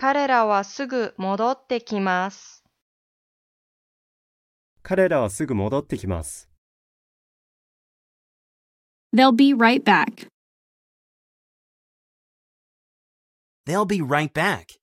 彼らはすぐ戻ってきます。彼らはすぐ戻ってきます。They'll be right back. They'll be right back.